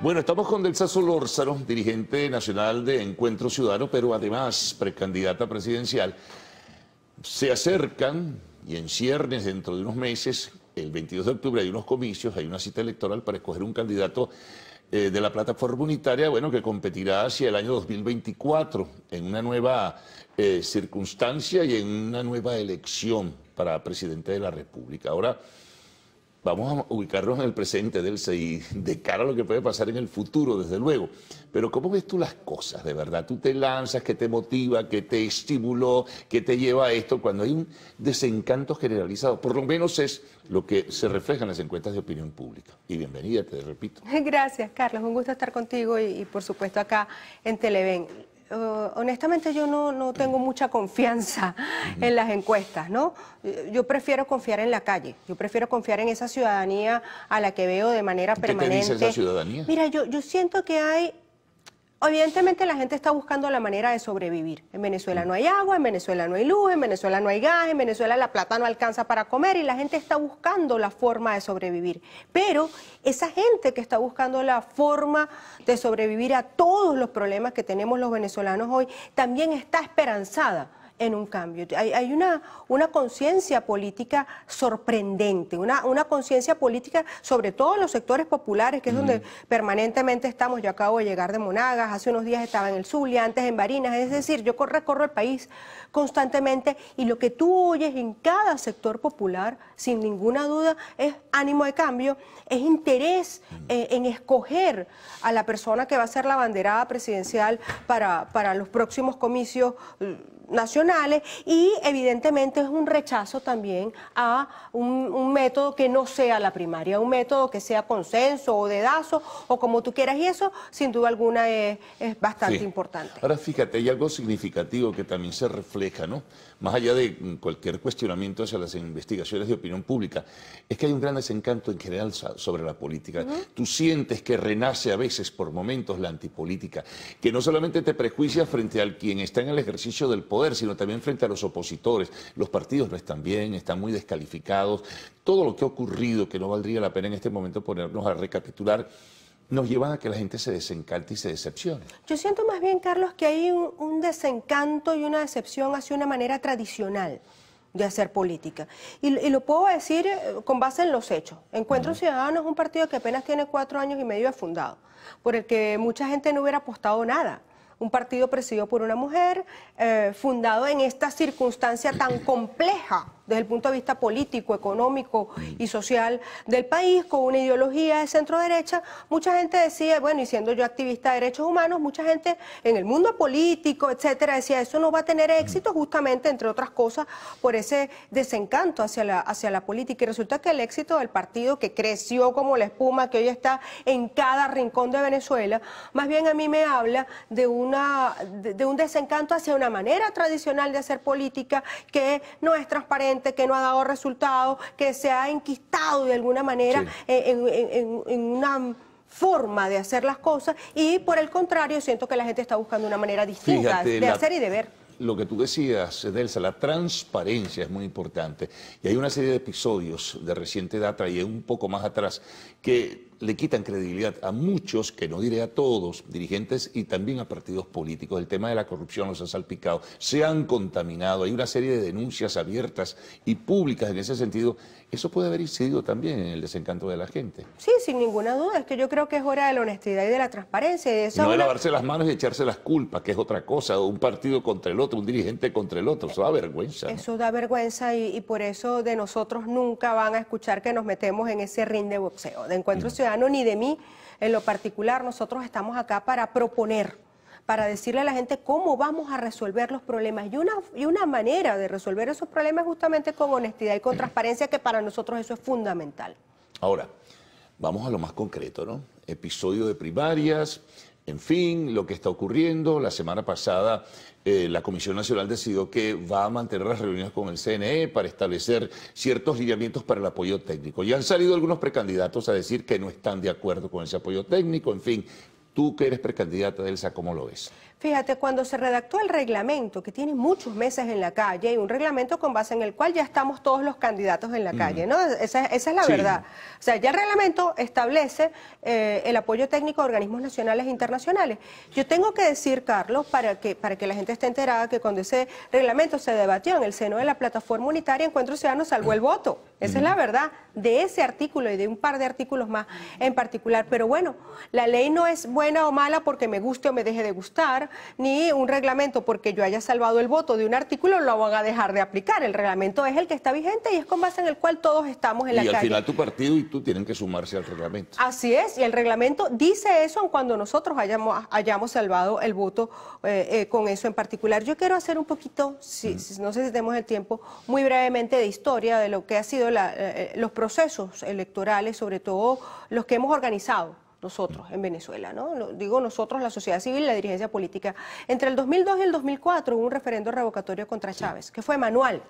Bueno, estamos con Delsa Solórzano, dirigente nacional de Encuentro Ciudadano, pero además precandidata presidencial. Se acercan y en ciernes dentro de unos meses, el 22 de octubre hay unos comicios, hay una cita electoral para escoger un candidato eh, de la plataforma unitaria, bueno, que competirá hacia el año 2024 en una nueva eh, circunstancia y en una nueva elección para presidente de la República. Ahora, vamos a ubicarnos en el presente, del y de cara a lo que puede pasar en el futuro, desde luego. Pero ¿cómo ves tú las cosas, de verdad? ¿Tú te lanzas? ¿Qué te motiva? ¿Qué te estimuló? ¿Qué te lleva a esto? Cuando hay un desencanto generalizado, por lo menos es lo que se refleja en las encuestas de opinión pública. Y bienvenida, te repito. Gracias, Carlos. Un gusto estar contigo y, y por supuesto, acá en Televen. Eh, honestamente yo no, no, tengo mucha confianza en las encuestas, ¿no? Eh, yo prefiero confiar en la calle, yo prefiero confiar en esa ciudadanía a la que veo de manera permanente. ciudadanía? Mira, yo, yo siento que hay Evidentemente la gente está buscando la manera de sobrevivir. En Venezuela no hay agua, en Venezuela no hay luz, en Venezuela no hay gas, en Venezuela la plata no alcanza para comer y la gente está buscando la forma de sobrevivir. Pero esa gente que está buscando la forma de sobrevivir a todos los problemas que tenemos los venezolanos hoy también está esperanzada en un cambio. Hay, una, una conciencia política sorprendente, una, una conciencia política sobre todo en los sectores populares, que es donde mm. permanentemente estamos. Yo acabo de llegar de Monagas, hace unos días estaba en el Zulia, antes en Barinas, es decir, yo recorro el país constantemente y lo que tú oyes en cada sector popular, sin ninguna duda, es ánimo de cambio, es interés mm. eh, en escoger a la persona que va a ser la banderada presidencial para, para los próximos comicios nacionales y evidentemente es un rechazo también a un, método que no sea la primaria, un método que sea consenso o dedazo o como tú quieras y eso sin duda alguna es, bastante importante. Ahora fíjate, hay algo significativo que también se refleja, ¿no? Más allá de cualquier cuestionamiento hacia las investigaciones de opinión pública, es que hay un gran desencanto en general sobre la política. Tú sientes que renace a veces por momentos la antipolítica, que no solamente te prejuicia frente al quien está en el ejercicio del poder, sino también frente a los opositores. Los partidos no están bien, están muy descalificados. Todo lo que ha ocurrido, que no valdría la pena en este momento ponernos a recapitular, nos lleva a que la gente se desencante y se decepcione. Yo siento más bien, Carlos, que hay un, desencanto y una decepción hacia una manera tradicional de hacer política. Y, lo puedo decir eh, con base en los hechos. Encuentro Ciudadanos es un partido que apenas tiene cuatro años y medio de fundado, por el que mucha gente no hubiera apostado nada un partido presidido por una mujer, eh, fundado en esta circunstancia tan compleja desde el punto de vista político, económico y social del país, con una ideología de centro derecha, mucha gente decía, bueno, y siendo yo activista de derechos humanos, mucha gente en el mundo político, etcétera, decía, eso no va a tener éxito justamente, entre otras cosas, por ese desencanto hacia la, hacia la política. Y resulta que el éxito del partido que creció como la espuma, que hoy está en cada rincón de Venezuela, más bien a mí me habla de un de, un desencanto hacia una manera tradicional de hacer política que no es transparente, que no ha dado resultados, que se ha enquistado de alguna manera en, una forma de hacer las cosas y por el contrario siento que la gente está buscando una manera distinta de hacer y de ver. Lo que tú decías, Delsa, la transparencia es muy importante. Y hay una serie de episodios de reciente data y un poco más atrás que le quitan credibilidad a muchos, que no diré a todos, dirigentes y también a partidos políticos. El tema de la corrupción los ha salpicado, se han contaminado, hay una serie de denuncias abiertas y públicas en ese sentido. Eso puede haber incidido también en el desencanto de la gente. Sí, sin ninguna duda. Es que yo creo que es hora de la honestidad y de la transparencia. Y no de lavarse las manos y echarse las culpas, que es otra cosa. Un partido contra el otro, un dirigente contra el otro. Eso da vergüenza. Eso da vergüenza y, por eso de nosotros nunca van a escuchar que nos metemos en ese ring de boxeo, de encuentro mm. ciudadano ni de mí en lo particular. Nosotros estamos acá para proponer, para decirle a la gente cómo vamos a resolver los problemas. Y una, y una manera de resolver esos problemas justamente con honestidad y con transparencia, que para nosotros eso es fundamental. Ahora, vamos a lo más concreto, ¿no? Episodio de primarias, en fin, lo que está ocurriendo. La semana pasada eh, la Comisión Nacional decidió que va a mantener las reuniones con el CNE para establecer ciertos lineamientos para el apoyo técnico. Y han salido algunos precandidatos a decir que no están de acuerdo con ese apoyo técnico, en fin. Tú que eres precandidata Elsa, ¿cómo lo ves? Fíjate, cuando se redactó el reglamento, que tiene muchos meses en la calle, y un reglamento con base en el cual ya estamos todos los candidatos en la calle, ¿no? Esa, es la verdad. O sea, ya el reglamento establece eh, el apoyo técnico a organismos nacionales e internacionales. Yo tengo que decir, Carlos, para que, para que la gente esté enterada, que cuando ese reglamento se debatió en el seno de la plataforma unitaria Encuentro Ciudadano, salvó el voto. Esa es la verdad de ese artículo y de un par de artículos más en particular. Pero bueno, la ley no es buena o mala porque me guste o me deje de gustar ni un reglamento porque yo haya salvado el voto de un artículo lo van a dejar de aplicar. El reglamento es el que está vigente y es con base en el cual todos estamos en la calle. Y al final tu partido y tú tienen que sumarse al reglamento. Así es, y el reglamento dice eso en cuando nosotros hayamos, hayamos salvado el voto eh, eh, con eso en particular. Yo quiero hacer un poquito, si, no sé si tenemos el tiempo, muy brevemente de historia de lo que ha sido eh, los procesos electorales, sobre todo los que hemos organizado nosotros en Venezuela, ¿no? Digo nosotros, la sociedad civil, la dirigencia política. Entre el 2002 y el 2004 hubo un referendo revocatorio contra Chávez, que fue manual.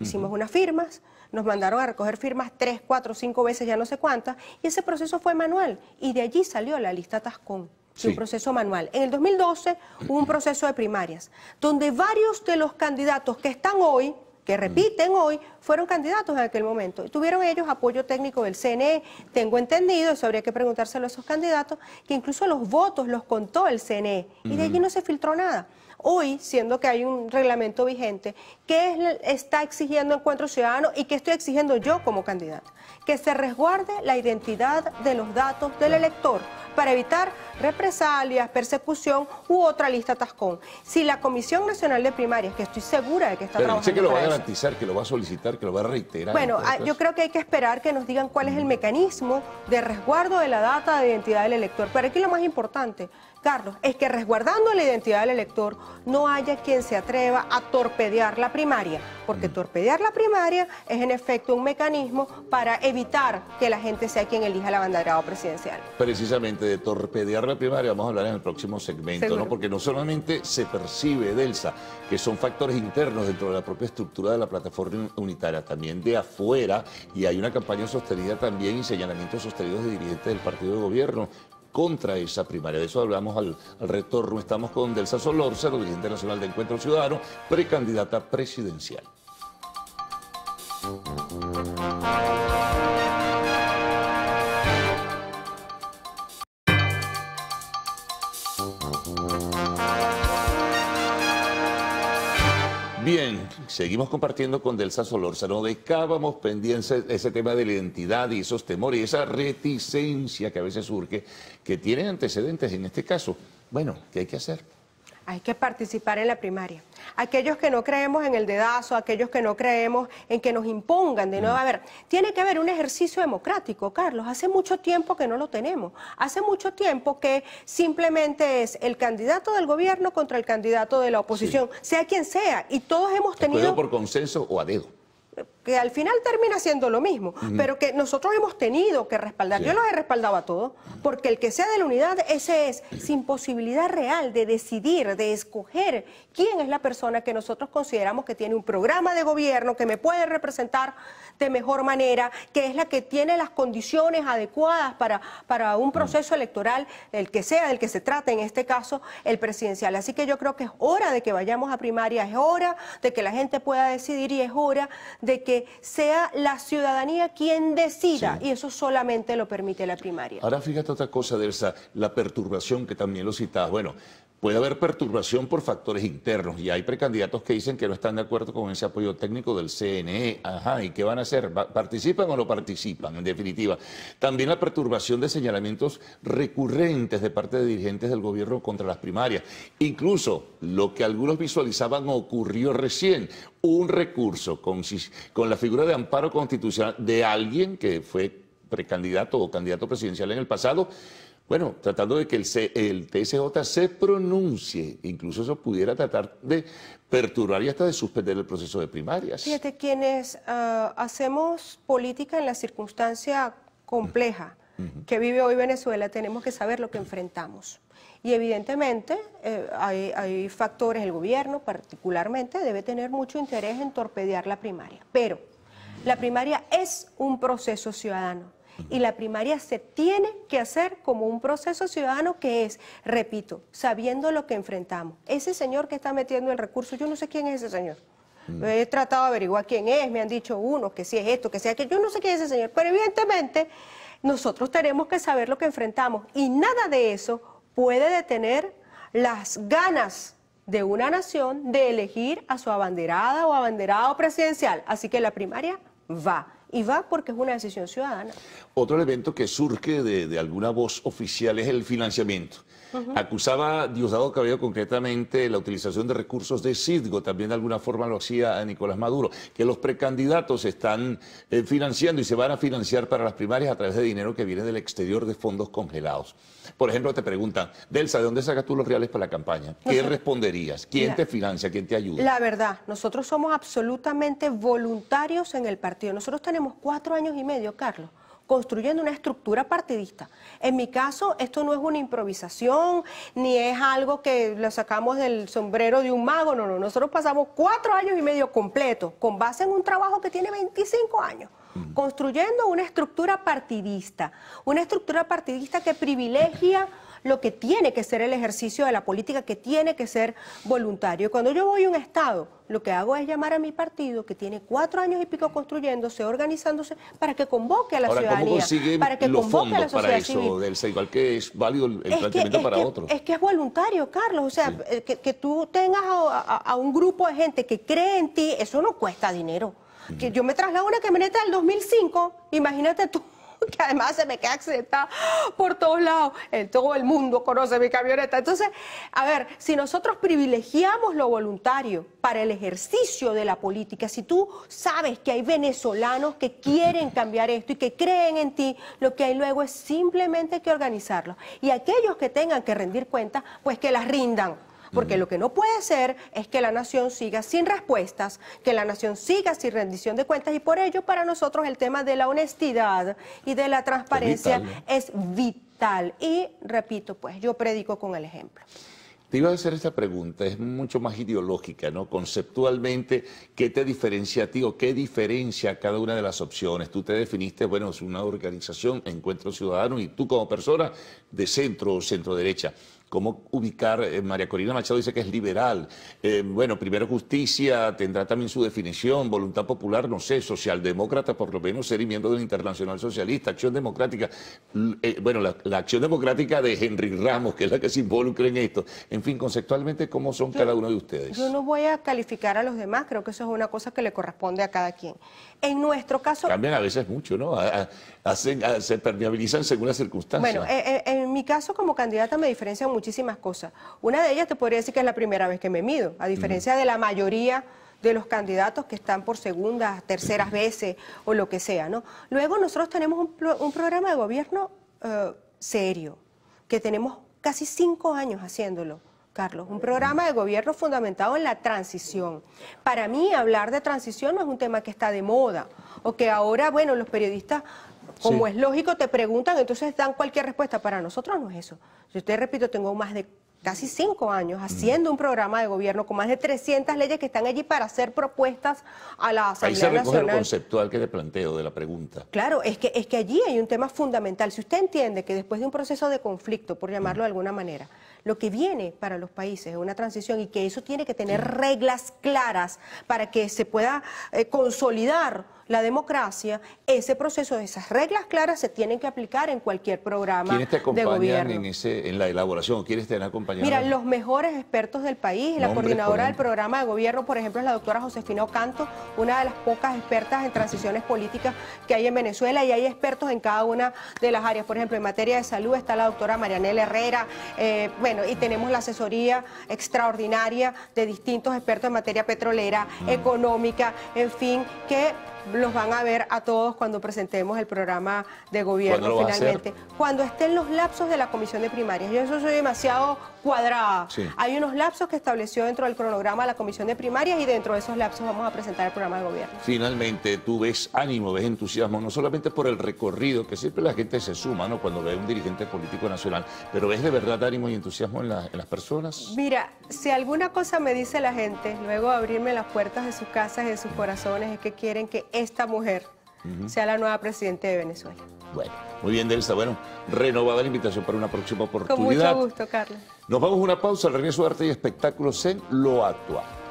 Hicimos unas firmas, nos mandaron a recoger firmas tres, cuatro, cinco veces, ya no sé cuántas, y ese proceso fue manual. Y de allí salió la lista Tascón. un proceso manual. En el 2012 hubo un proceso de primarias, donde varios de los candidatos que están hoy que mm. repiten hoy, fueron candidatos en aquel momento. Tuvieron ellos apoyo técnico del CNE, tengo entendido, eso habría que preguntárselo a esos candidatos, que incluso los votos los contó el CNE y de allí no se filtró nada. Hoy, siendo que hay un reglamento vigente ¿Qué está exigiendo Encuentro Ciudadano y qué estoy exigiendo yo como candidata? Que se resguarde la identidad de los datos del elector para evitar represalias, persecución u otra lista tascón. Si la Comisión Nacional de Primarias, que estoy segura de que está Pero trabajando. Sé que lo va a garantizar, que lo va a solicitar, que lo va a reiterar. Bueno, ah, yo creo que hay que esperar que nos digan cuál es el mm. mecanismo de resguardo de la data de identidad del elector. Pero aquí lo más importante, Carlos, es que resguardando la identidad del elector no haya quien se atreva a torpedear la primaria, porque mm. torpedear la primaria es en efecto un mecanismo para evitar que la gente sea quien elija la de grado presidencial. Precisamente de torpedear la primaria vamos a hablar en el próximo segmento, ¿no? porque no solamente se percibe, Delsa, que son factores internos dentro de la propia estructura de la plataforma unitaria, también de afuera, y hay una campaña sostenida también y señalamientos sostenidos de dirigentes del partido de gobierno, contra esa primaria. De eso hablamos al, retorno. Estamos con Delsa Solórzano dirigente nacional de Encuentro Ciudadano, precandidata presidencial. Seguimos compartiendo con Delsa no dejábamos pendiente ese tema de la identidad y esos temores y esa reticencia que a veces surge, que tiene antecedentes en este caso. Bueno, ¿qué hay que hacer? hay que participar en la primaria. Aquellos que no creemos en el dedazo, aquellos que no creemos en que nos impongan de nuevo. A ver, tiene que haber un ejercicio democrático, Carlos. Hace mucho tiempo que no lo tenemos. Hace mucho tiempo que simplemente es el candidato del gobierno contra el candidato de la oposición, sea quien sea. Y todos hemos tenido. por consenso o a dedo que al final termina siendo lo mismo, pero que nosotros hemos tenido que respaldar. Yo los he respaldado a todos, porque el que sea de la unidad, ese es, sin posibilidad real de decidir, de escoger quién es la persona que nosotros consideramos que tiene un programa de gobierno, que me puede representar de mejor manera, que es la que tiene las condiciones adecuadas para, para un proceso electoral, el que sea, del que se trate, en este caso, el presidencial. Así que yo creo que es hora de que vayamos a primaria, es hora de que la gente pueda decidir y es hora de que sea la ciudadanía quien decida y eso solamente lo permite la primaria. Ahora fíjate otra cosa, esa la perturbación que también lo citaba. Bueno, Puede haber perturbación por factores internos y hay precandidatos que dicen que no están de acuerdo con ese apoyo técnico del CNE. Ajá, ¿y qué van a hacer? ¿Participan o no participan? En definitiva, también la perturbación de señalamientos recurrentes de parte de dirigentes del gobierno contra las primarias. Incluso lo que algunos visualizaban ocurrió recién, un recurso con, con la figura de amparo constitucional de alguien que fue precandidato o candidato presidencial en el pasado bueno, tratando de que el, TSJ se pronuncie, incluso eso pudiera tratar de perturbar y hasta de suspender el proceso de primarias. Fíjate, quienes ah, hacemos política en la circunstancia compleja que vive hoy Venezuela, tenemos que saber lo que enfrentamos. Y evidentemente eh, hay, hay factores, el gobierno particularmente debe tener mucho interés en torpedear la primaria, pero la primaria es un proceso ciudadano y la primaria se tiene que hacer como un proceso ciudadano que es, repito, sabiendo lo que enfrentamos. Ese señor que está metiendo el recurso, yo no sé quién es ese señor. Mm. He tratado de averiguar quién es, me han dicho uno, que si es esto, que sea aquello, yo no sé quién es ese señor. Pero evidentemente nosotros tenemos que saber lo que enfrentamos y nada de eso puede detener las ganas de una nación de elegir a su abanderada o abanderado presidencial. Así que la primaria va y va porque es una decisión ciudadana. Otro elemento que surge de, de alguna voz oficial es el financiamiento. Acusaba Diosdado Cabello concretamente la utilización de recursos de Cidgo, también de alguna forma lo hacía Nicolás Maduro, que los precandidatos están eh, financiando y se van a financiar para las primarias a través de dinero que viene del exterior de fondos congelados. Por ejemplo, te preguntan, Delsa, ¿de dónde sacas tú los reales para la campaña? ¿Qué responderías? ¿Quién te financia? ¿Quién te ayuda? La verdad, nosotros somos absolutamente voluntarios en el partido. Nosotros tenemos cuatro años y medio, Carlos construyendo una estructura partidista. En mi caso, esto no es una improvisación, ni es algo que lo sacamos del sombrero de un mago, no, no, nosotros pasamos cuatro años y medio completos, con base en un trabajo que tiene 25 años, construyendo una estructura partidista, una estructura partidista que privilegia lo que tiene que ser el ejercicio de la política, que tiene que ser voluntario. Cuando yo voy a un Estado, lo que hago es llamar a mi partido, que tiene cuatro años y pico construyéndose, organizándose, para que convoque a la ciudadanía, para que los convoque a la ciudadanía. para eso igual que es válido el, planteamiento para otros. Es que es voluntario, Carlos. O sea, eh, que, tú tengas a, un grupo de gente que cree en ti, eso no cuesta dinero. Que yo me traslado una camioneta del 2005, imagínate tú que además se me queda accidentada por todos lados. todo el mundo conoce mi camioneta. Entonces, a ver, si nosotros privilegiamos lo voluntario para el ejercicio de la política, si tú sabes que hay venezolanos que quieren cambiar esto y que creen en ti, lo que hay luego es simplemente que organizarlo. Y aquellos que tengan que rendir cuentas, pues que las rindan porque lo que no puede ser es que la nación siga sin respuestas, que la nación siga sin rendición de cuentas y por ello para nosotros el tema de la honestidad y de la transparencia es vital. Y repito, pues yo predico con el ejemplo. Te iba a hacer esta pregunta, es mucho más ideológica, ¿no? Conceptualmente, ¿qué te diferencia a ti o qué diferencia cada una de las opciones? Tú te definiste, bueno, es una organización, Encuentro Ciudadano, y tú como persona de centro o centro derecha cómo ubicar, eh, María Corina Machado dice que es liberal, eh, bueno, primero justicia, tendrá también su definición, voluntad popular, no sé, socialdemócrata, por lo menos ser miembro del Internacional Socialista, Acción Democrática, eh, bueno, la, Acción Democrática de Henry Ramos, que es la que se involucra en esto, en fin, conceptualmente, ¿cómo son cada uno de ustedes? Yo no voy a calificar a los demás, creo que eso es una cosa que le corresponde a cada quien. En nuestro caso... Cambian a veces mucho, ¿no? se, permeabilizan según las circunstancias. Bueno, en en mi caso como candidata me diferencian muchísimas cosas. Una de ellas te podría decir que es la primera vez que me mido, a diferencia de la mayoría de los candidatos que están por segundas, terceras veces o lo que sea. ¿no? Luego nosotros tenemos un, programa de gobierno eh, serio, que tenemos casi cinco años haciéndolo. Carlos, un programa de gobierno fundamentado en la transición. Para mí hablar de transición no es un tema que está de moda o que ahora, bueno, los periodistas como es lógico, te preguntan, entonces dan cualquier respuesta. Para nosotros no es eso. Yo te repito, tengo más de casi cinco años mm. haciendo un programa de gobierno con más de 300 leyes que están allí para hacer propuestas a la Asamblea Ahí se recoge el conceptual que te planteo de la pregunta. Claro, es que, es que allí hay un tema fundamental. Si usted entiende que después de un proceso de conflicto, por llamarlo de alguna manera, lo que viene para los países es una transición y que eso tiene que tener reglas claras para que se pueda eh, consolidar la democracia, ese proceso, esas reglas claras se tienen que aplicar en cualquier programa de gobierno. En, en la elaboración? ¿Quiénes te Mira, los mejores expertos del país, la coordinadora del programa de gobierno, por ejemplo, es la doctora Josefina Ocanto, una de las pocas expertas en transiciones políticas que hay en Venezuela y hay expertos en cada una de las áreas. Por ejemplo, en materia de salud está la doctora Marianela Herrera, eh, bueno, y tenemos la asesoría extraordinaria de distintos expertos en materia petrolera, mm. económica, en fin, que los van a ver a todos cuando presentemos el programa de gobierno finalmente. Cuando estén los lapsos de la comisión de primarias. Yo eso soy demasiado cuadrada. Hay unos lapsos que estableció dentro del cronograma la comisión de primarias y dentro de esos lapsos vamos a presentar el programa de gobierno. Finalmente, tú ves ánimo, ves entusiasmo, no solamente por el recorrido, que siempre la gente se suma, ¿no? Cuando ve a un dirigente político nacional, pero ves de verdad ánimo y entusiasmo en, en las personas. Mira, si alguna cosa me dice la gente, luego de abrirme las puertas de sus casas y de sus corazones, es que quieren que esta mujer sea la nueva presidenta de Venezuela. Bueno, muy bien, Delsa. Bueno, renovada la invitación para una próxima oportunidad. Con mucho gusto, Carlos. Nos vamos a una pausa, al regreso de Arte y Espectáculos en Lo Actual.